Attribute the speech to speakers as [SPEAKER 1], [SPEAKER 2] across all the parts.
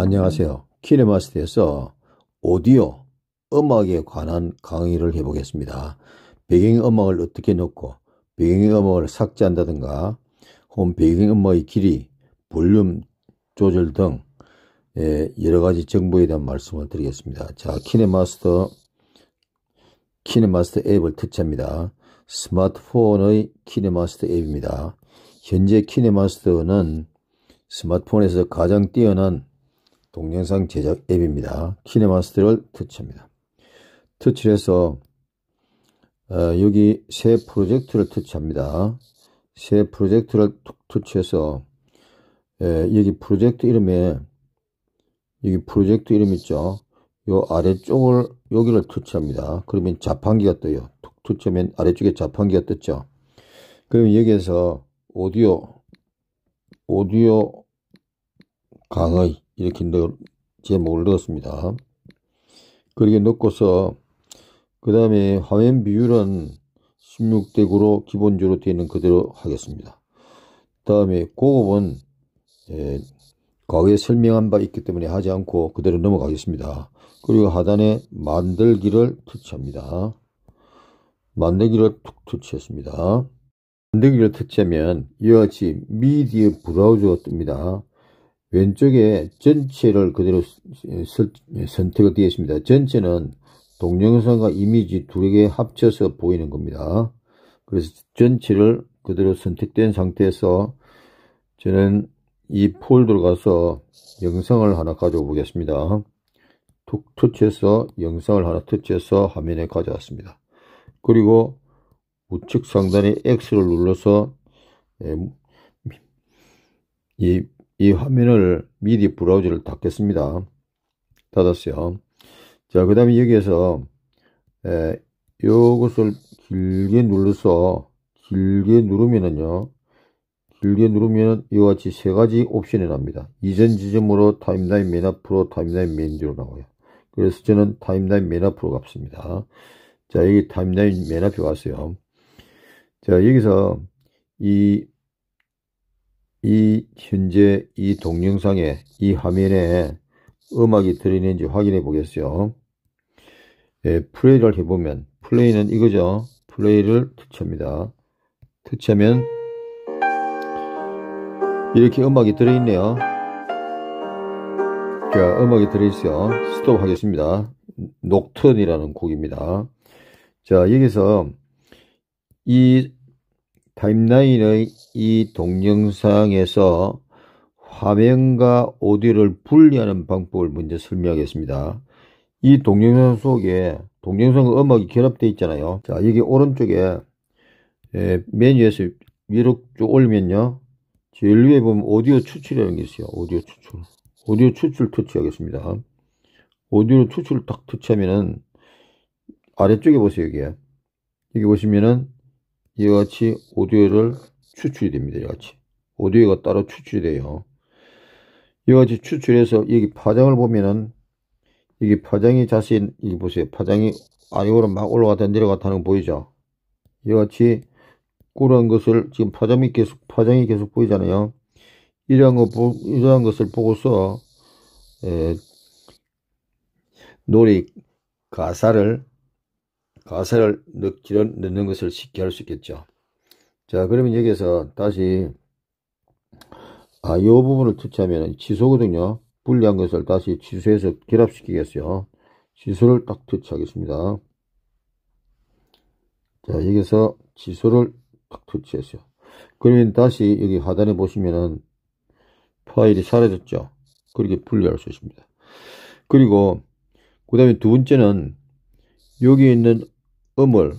[SPEAKER 1] 안녕하세요. 키네마스터에서 오디오 음악에 관한 강의를 해보겠습니다. 배경음악을 어떻게 넣고 배경음악을 삭제한다든가 혹은 배경음악의 길이, 볼륨 조절 등 예, 여러가지 정보에 대한 말씀을 드리겠습니다. 자, 키네마스터 키네마스터 앱을 터치합니다. 스마트폰의 키네마스터 앱입니다. 현재 키네마스터는 스마트폰에서 가장 뛰어난 동영상 제작 앱입니다. 키네마스터를 터치합니다. 터치 해서 어, 여기 새 프로젝트를 터치합니다. 새 프로젝트를 툭 터치해서 에, 예, 여기 프로젝트 이름에 여기 프로젝트 이름 있죠. 요 아래쪽을 여기를 터치합니다. 그러면 자판기가 떠요. 툭 터치하면 아래쪽에 자판기가 떴죠. 그럼 여기에서 오디오 오디오 강의 이렇게 넣, 제목을 넣었습니다. 그렇게 넣고서 그 다음에 화면 비율은 16대 9로 기본적으로 되어 있는 그대로 하겠습니다. 다음에 고급은 예, 과거에 설명한 바 있기 때문에 하지 않고 그대로 넘어가겠습니다. 그리고 하단에 만들기를 터치합니다. 만들기를 툭 터치했습니다. 만들기를 터치하면 이와 같이 미디어 브라우저가 뜹니다. 왼쪽에 전체를 그대로 선택을 되어 습니다 전체는 동영상과 이미지 두 개 합쳐서 보이는 겁니다. 그래서 전체를 그대로 선택된 상태에서 저는 이 폴더로 가서 영상을 하나 가져오겠습니다. 툭 터치해서 영상을 하나 터치해서 화면에 가져왔습니다. 그리고 우측 상단에 X를 눌러서 예, 이이 화면을 미디 브라우저를 닫겠습니다. 닫았어요. 자, 그 다음에 여기에서 에, 요것을 길게 눌러서 길게 누르면은요. 길게 누르면 이와 같이 세 가지 옵션이 납니다. 이전 지점으로 타임라인 맨 앞으로 타임라인 맨 뒤로 나와요. 그래서 저는 타임라인 맨 앞으로 갑습니다 자, 여기 타임라인 맨 앞에 왔어요. 자, 여기서 이이 현재 이 동영상에 이 화면에 음악이 들리는지 확인해 보겠어요. 예, 플레이를 해보면 플레이는 이거죠. 플레이를 터치합니다. 터치하면 이렇게 음악이 들어있네요. 자, 음악이 들어있어요. 스톱 하겠습니다. 녹턴이라는 곡입니다. 자, 여기서 이 타임라인의 이 동영상에서 화면과 오디오를 분리하는 방법을 먼저 설명하겠습니다. 이 동영상 속에 동영상 음악이 결합되어 있잖아요. 자, 여기 오른쪽에 예, 메뉴에서 위로 쭉 올리면요. 제일 위에 보면 오디오 추출이라는 게 있어요. 오디오 추출. 오디오 추출 터치하겠습니다. 오디오 추출 딱 터치하면은 아래쪽에 보세요, 여기. 여기 보시면은 이와 같이 오디오를 추출이 됩니다. 이같이. 오디오가 따로 추출이 돼요. 이같이 추출해서 여기 파장을 보면은 이게 파장이 자세히 여기 보세요. 파장이 아래로 막 올라갔다 내려갔다 는거 보이죠? 이같이 꾸란 것을 지금 파장이 계속 파장이 계속 보이잖아요. 이러한 거 보, 이러한 것을 보고서 에, 노래 가사를 가사를 넣기를 넣는 것을 쉽게 할 수 있겠죠. 자, 그러면 여기에서 다시, 아, 요 부분을 터치하면 취소거든요. 불리한 것을 다시 취소해서 결합시키겠어요. 취소를 딱 터치하겠습니다. 자, 여기서 취소를 딱 터치했어요. 그러면 다시 여기 하단에 보시면은 파일이 사라졌죠. 그렇게 분리할 수 있습니다. 그리고 그 다음에 두 번째는 여기 있는 음을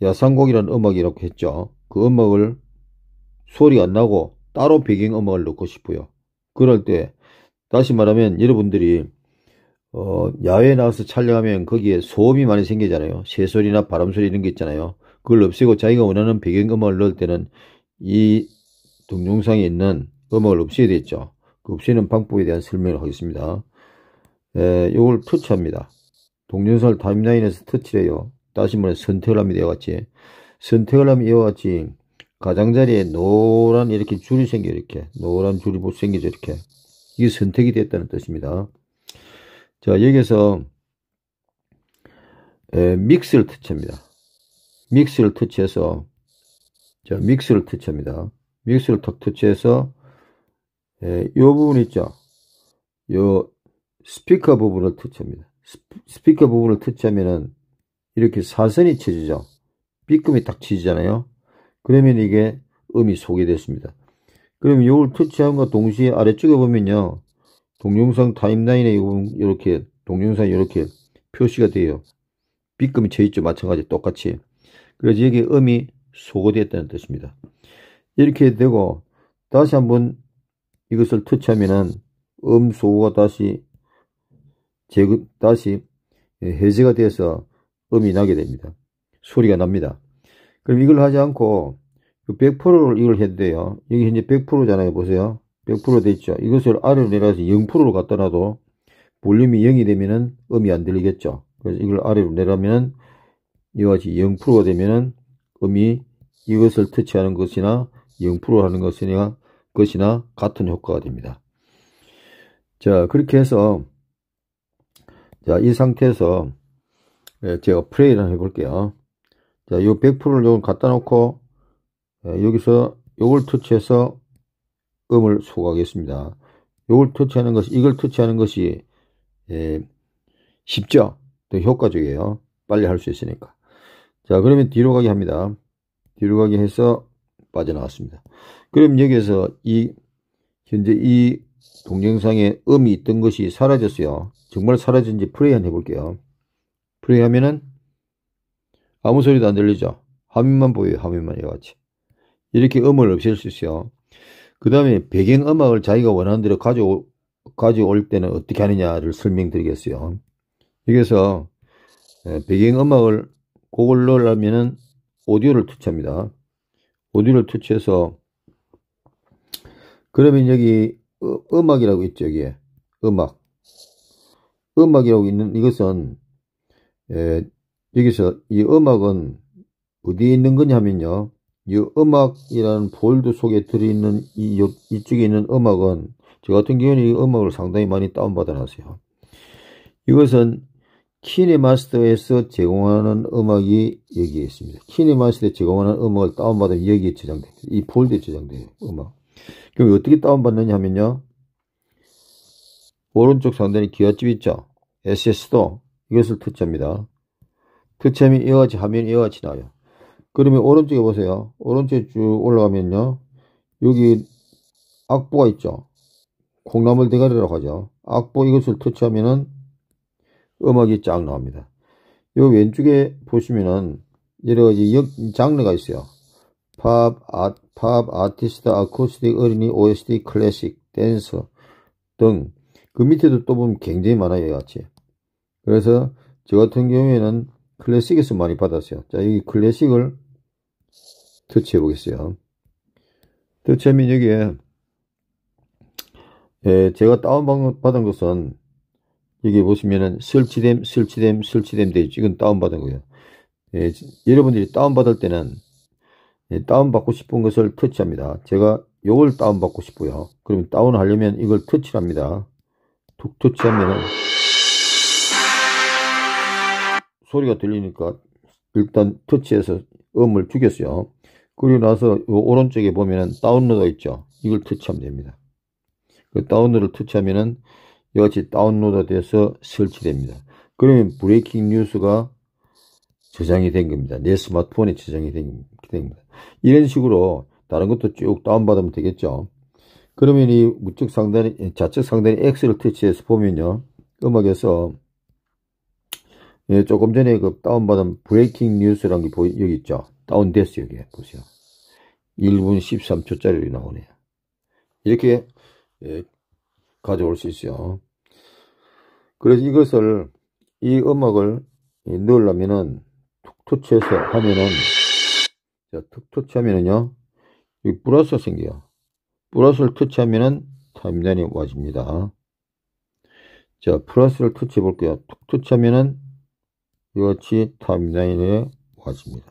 [SPEAKER 1] 야상곡이라는 음악이라고 했죠. 그 음악을 소리 안 나고 따로 배경 음악을 넣고 싶어요. 그럴 때 다시 말하면 여러분들이 어, 야외에 나와서 촬영하면 거기에 소음이 많이 생기잖아요. 새소리나 바람소리 이런 게 있잖아요. 그걸 없애고 자기가 원하는 배경음악을 넣을 때는 이 동영상에 있는 음악을 없애야 되겠죠. 그 없애는 방법에 대한 설명을 하겠습니다. 에, 예, 이걸 터치합니다. 동영상을 타임라인에서 터치해요. 다시 말해 선택을 합니다. 이와 같이. 선택을 하면 이와 같이 가장자리에 노란 이렇게 줄이 생겨 이렇게 노란 줄이 뭐 생겨죠 이렇게 이게 선택이 됐다는 뜻입니다. 자 여기서 에, 믹스를 터치합니다. 믹스를 터치해서 자 믹스를 터치합니다. 믹스를 턱 터치해서 에, 이 부분 있죠. 이 스피커 부분을 터치합니다. 스피, 스피커 부분을 터치하면은 이렇게 사선이 쳐지죠. B금이 딱 치잖아요. 그러면 이게 음이 소개됐습니다. 그럼 이걸 터치함과 동시에 아래쪽에 보면요. 동영상 타임라인에 이렇게 동영상 이렇게 표시가 돼요. B금이 쳐있죠. 마찬가지 똑같이. 그래서 여기 음이 소거됐다는 뜻입니다. 이렇게 되고 다시 한번 이것을 터치하면은 음 소거가 다시 제거 다시 해제가 돼서 음이 나게 됩니다. 소리가 납니다. 그럼 이걸 하지 않고 100%를 그 이걸 해도 돼요. 여기 현재 100%잖아요. 보세요. 100%돼 있죠. 이것을 아래로 내려서 0%로 갖다 놔도 볼륨이 0이 되면은 음이 안 들리겠죠. 그래서 이걸 아래로 내려면 은 이와 같이 0%가 되면은 음이 이것을 터치하는 것이나 0% 하는 것이나 것이나 같은 효과가 됩니다. 자, 그렇게 해서 자, 이 상태에서 예, 제가 플레이를 해볼게요. 자, 이 100%를 요건 갖다 놓고 예, 여기서 요걸 터치해서 음을 소각하겠습니다. 요걸 터치하는 것이 이걸 터치하는 것이 예, 쉽죠. 더 효과적이에요. 빨리 할 수 있으니까. 자, 그러면 뒤로 가게 합니다. 뒤로 가게 해서 빠져나왔습니다. 그럼 여기에서 이 현재 이 동영상에 음이 있던 것이 사라졌어요. 정말 사라진지 플레이 한번 해볼게요. 플레이 하면은 아무 소리도 안 들리죠. 화면만 보여요. 화면만 이와 같이. 이렇게 음을 없앨 수 있어요. 그 다음에 배경음악을 자기가 원하는 대로 가져 가져올 때는 어떻게 하느냐를 설명드리겠어요. 여기서 예, 배경음악을 곡을 넣으려면 오디오를 투치합니다. 오디오를 투치해서 그러면 여기 어, 음악이라고 있죠. 여기에 음악. 음악이라고 있는 이것은 예, 여기서 이 음악은 어디에 있는 거냐면요. 이 음악이라는 볼드 속에 들어있는 이 옆, 이쪽에 있는 음악은 저 같은 경우는 이 음악을 상당히 많이 다운받아 놨어요. 이것은 키네마스터에서 제공하는 음악이 여기에 있습니다. 키네마스터에 제공하는 음악을 다운받으면 여기에 저장돼요. 이폴드에 저장돼요. 음악. 그럼 어떻게 다운받느냐 하면요. 오른쪽 상단에 기어집 있죠. SS도 이것을 터치합니다. 그 점이 이와 같이 하면 이와 같이 나와요. 그러면 오른쪽에 보세요. 오른쪽에 쭉 올라가면요. 여기 악보가 있죠. 콩나물 대가리라고 하죠. 악보 이것을 터치하면은 음악이 쫙 나옵니다. 요 왼쪽에 보시면은 여러 가지 역, 장르가 있어요. 팝, 아, 팝, 아티스트, 아쿠스틱, 어린이, OST, 클래식, 댄서 등. 그 밑에도 또 보면 굉장히 많아요. 같이. 그래서 저 같은 경우에는 클래식에서 많이 받았어요. 자, 여기 클래식을 터치해 보겠어요. 터치하면 여기에 예, 제가 다운받은 것은 여기 보시면은 설치됨, 설치됨, 설치됨 되어 있죠. 이건 다운받은 거예요. 예, 여러분들이 다운받을 때는 예, 다운받고 싶은 것을 터치합니다. 제가 이걸 다운받고 싶고요. 그러면 다운하려면 이걸 터치합니다. 툭 터치하면은 소리가 들리니까 일단 터치해서 음을 죽였어요. 그리고 나서 오른쪽에 보면은 다운로드가 있죠. 이걸 터치하면 됩니다. 그 다운로드를 터치하면은 여같이 다운로드 돼서 설치됩니다. 그러면 브레이킹 뉴스가 저장이 된 겁니다. 내 스마트폰에 저장이 된, 겁니다. 이런 식으로 다른 것도 쭉 다운받으면 되겠죠. 그러면 이 우측 상단에, 좌측 상단에 X를 터치해서 보면요. 음악에서 예, 조금 전에 그 다운받은 브레이킹 뉴스라는 게 보이, 여기 있죠. 다운됐어요, 여기. 보세요. 1분 13초짜리 나오네요. 이렇게, 예, 가져올 수 있어요. 그래서 이것을, 이 음악을 예, 넣으려면은, 툭툭쳐서 하면은, 자, 툭툭치면은요, 이브러스 생겨요. 브러스를 터치하면은 타임라인이 와집니다. 자, 플러스를 터치해 볼게요. 툭 터치하면은 이와 같이 타임라인에 모아집니다.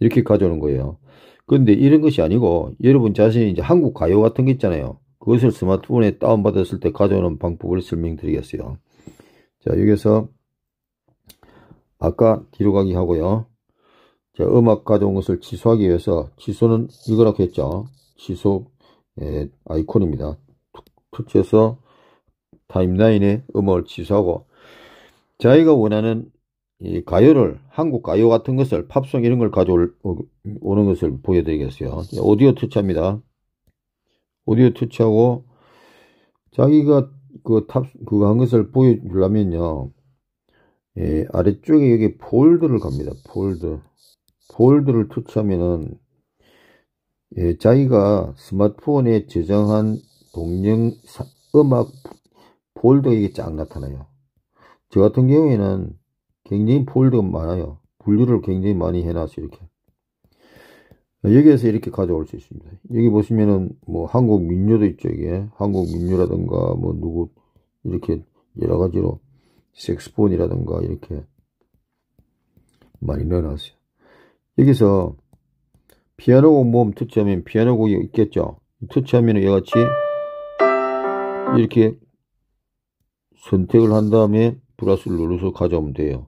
[SPEAKER 1] 이렇게 가져오는 거예요. 그런데 이런 것이 아니고 여러분 자신이 이제 한국 가요 같은 게 있잖아요. 그것을 스마트폰에 다운받았을 때 가져오는 방법을 설명드리겠어요. 자, 여기서 아까 뒤로 가기 하고요. 자, 음악 가져온 것을 취소하기 위해서 취소는 이거라고 했죠. 취소 예, 아이콘입니다. 터치해서 타임라인에 음악을 취소하고 자기가 원하는 이 가요를 한국 가요 같은 것을 팝송 이런 걸 가져오는 어, 것을 보여드리겠어요. 예, 오디오 투차입니다. 오디오 투차고 자기가 그 탑 그거 한 것을 보여주려면요. 예, 아래쪽에 여기 폴드를 갑니다. 폴드. 폴드를 투치하면은 예, 자기가 스마트폰에 저장한 동영 사, 음악 폴드가 이게 쫙 나타나요. 저 같은 경우에는 굉장히 폴드가 많아요. 분류를 굉장히 많이 해놨어요. 이렇게. 여기에서 이렇게 가져올 수 있습니다. 여기 보시면은 뭐 한국 민요도 있죠. 이게 한국 민요라든가 뭐 누구 이렇게 여러 가지로 섹스폰이라든가 이렇게 많이 넣어놨어요. 여기서 피아노 곡 모음 터치하면 피아노 곡이 있겠죠. 터치하면 은 이같이 이렇게 선택을 한 다음에 플러스를 눌러서 가져오면 돼요.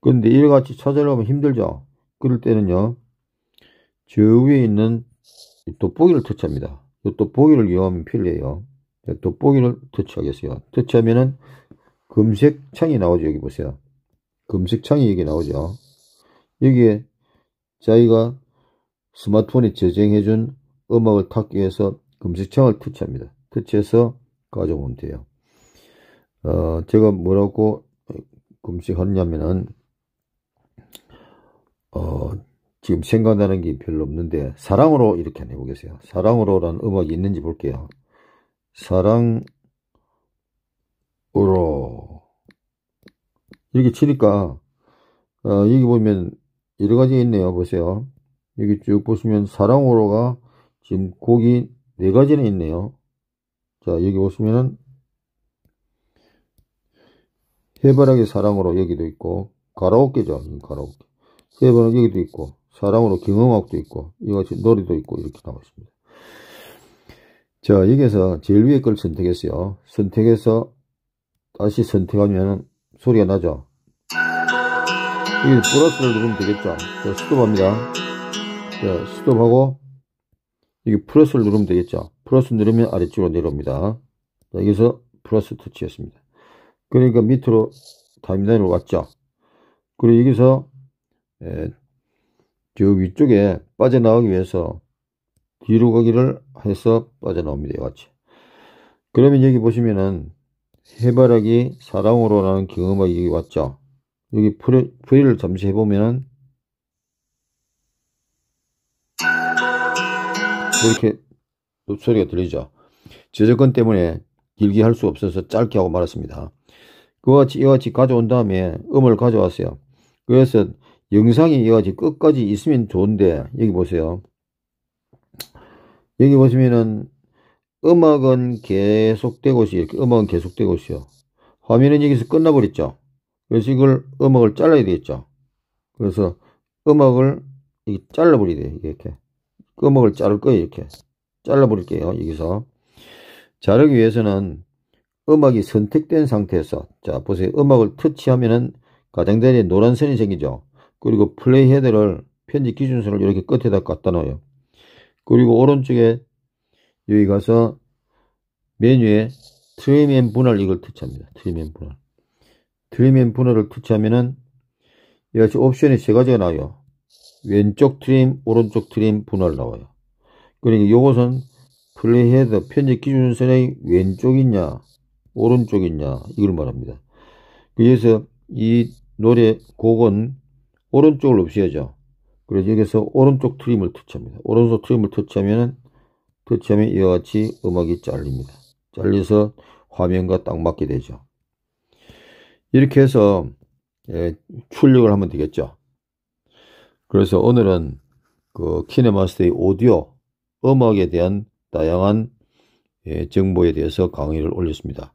[SPEAKER 1] 그런데 이같이 찾으려면 힘들죠. 그럴 때는요. 저 위에 있는 돋보기를 터치합니다. 이 돋보기를 이용하면 필요해요 네, 돋보기를 터치하겠어요. 터치하면은 검색창이 나오죠. 여기 보세요. 검색창이 여기 나오죠. 여기에 자기가 스마트폰에 저장해준 음악을 찾기 위해서 검색창을 터치합니다. 터치해서 가져오면 돼요. 어, 제가 뭐라고 금식하느냐면은, 어, 지금 생각나는 게 별로 없는데, 사랑으로 이렇게 한번 해보겠어요. 사랑으로라는 음악이 있는지 볼게요. 사랑으로. 이렇게 치니까, 어, 여기 보면 여러 가지 있네요. 보세요. 여기 쭉 보시면 사랑으로가 지금 곡이 네 가지는 있네요. 자, 여기 보시면은 해바라기 사랑으로 여기도 있고 가라오케죠. 가라오케. 해바라기 여기도 있고 사랑으로 경음악도 있고 이같이 놀이도 있고 이렇게 나와 있습니다. 자 여기서 에 제일 위에 걸 선택했어요. 선택해서 다시 선택하면 소리가 나죠. 이 플러스를 누르면 되겠죠. 자, 스톱합니다. 자, 스톱하고 여기 플러스를 누르면 되겠죠. 플러스 누르면 아래쪽으로 내려옵니다. 자, 여기서 플러스 터치했습니다. 그러니까 밑으로 타임라인으 왔죠. 그리고 여기서 에, 저 위쪽에 빠져나오기 위해서 뒤로 가기를 해서 빠져나옵니다. 이 같이. 그러면 여기 보시면은 해바라기 사랑으로 라는 경험하기 왔죠. 여기 프리, 프리를 잠시 해보면은 뭐 이렇게 소리가 들리죠. 저작권 때문에 길게 할 수 없어서 짧게 하고 말았습니다. 그와 이와 같이 가져온 다음에 음을 가져왔어요. 그래서 영상이 이와 같이 끝까지 있으면 좋은데 여기 보세요. 여기 보시면은 음악은 계속되고 있어요. 음악은 계속되고 있어요. 화면은 여기서 끝나버렸죠. 그래서 이걸 음악을 잘라야 되겠죠. 그래서 음악을 잘라버리야요 이렇게. 음악을 자를 거예요. 이렇게. 잘라버릴게요. 여기서. 자르기 위해서는 음악이 선택된 상태에서 자 보세요 음악을 터치하면은 가장자리에 노란 선이 생기죠 그리고 플레이 헤드를 편집 기준선을 이렇게 끝에다 갖다 놓아요 그리고 오른쪽에 여기 가서 메뉴에 트리맨 분할 이걸 터치합니다 트리맨 분할 트리맨 분할을 터치하면은 이같이 옵션이 세 가지가 나와요 왼쪽 트림 오른쪽 트림 분할 나와요 그러니까 이것은 플레이 헤드 편집 기준선의 왼쪽이냐 오른쪽있냐 이걸 말합니다. 그래서 이 노래 곡은 오른쪽을 없애야죠. 그래서 여기서 오른쪽 트림을 터치합니다. 오른쪽 트림을 터치하면 터치하면 이와 같이 음악이 잘립니다. 잘려서 화면과 딱 맞게 되죠. 이렇게 해서 예, 출력을 하면 되겠죠. 그래서 오늘은 그 키네마스터의 오디오 음악에 대한 다양한 예, 정보에 대해서 강의를 올렸습니다.